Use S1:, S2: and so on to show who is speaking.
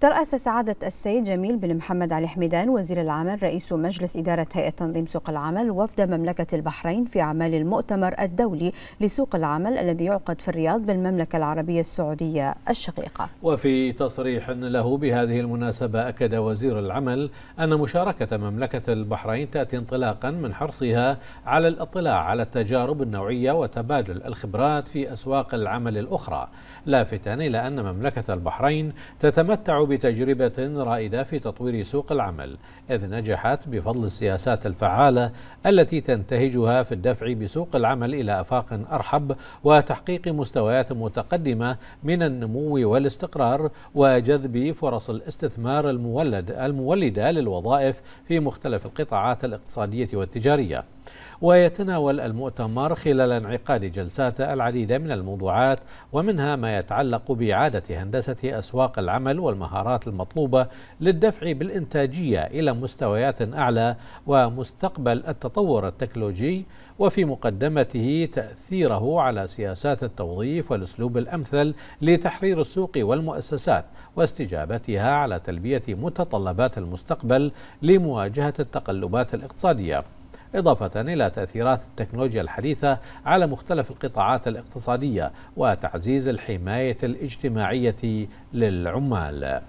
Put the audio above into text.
S1: ترأس سعادة السيد جميل بن محمد علي حميدان وزير العمل رئيس مجلس إدارة هيئة تنظيم سوق العمل وفد مملكة البحرين في أعمال المؤتمر الدولي لسوق العمل الذي يعقد في الرياض بالمملكة العربية السعودية الشقيقة
S2: وفي تصريح له بهذه المناسبة أكد وزير العمل أن مشاركة مملكة البحرين تأتي انطلاقا من حرصها على الاطلاع على التجارب النوعية وتبادل الخبرات في أسواق العمل الأخرى لافتا إلى أن مملكة البحرين تتمتع بتجربة رائدة في تطوير سوق العمل إذ نجحت بفضل السياسات الفعالة التي تنتهجها في الدفع بسوق العمل إلى أفاق أرحب وتحقيق مستويات متقدمة من النمو والاستقرار وجذب فرص الاستثمار المولد المولدة للوظائف في مختلف القطاعات الاقتصادية والتجارية ويتناول المؤتمر خلال انعقاد جلساته العديد من الموضوعات ومنها ما يتعلق بإعادة هندسة أسواق العمل والمهارات المهارات المطلوبة للدفع بالإنتاجية إلى مستويات أعلى ومستقبل التطور التكنولوجي وفي مقدمته تأثيره على سياسات التوظيف والأسلوب الأمثل لتحرير السوق والمؤسسات واستجابتها على تلبية متطلبات المستقبل لمواجهة التقلبات الاقتصادية إضافة إلى تأثيرات التكنولوجيا الحديثة على مختلف القطاعات الاقتصادية وتعزيز الحماية الاجتماعية للعمال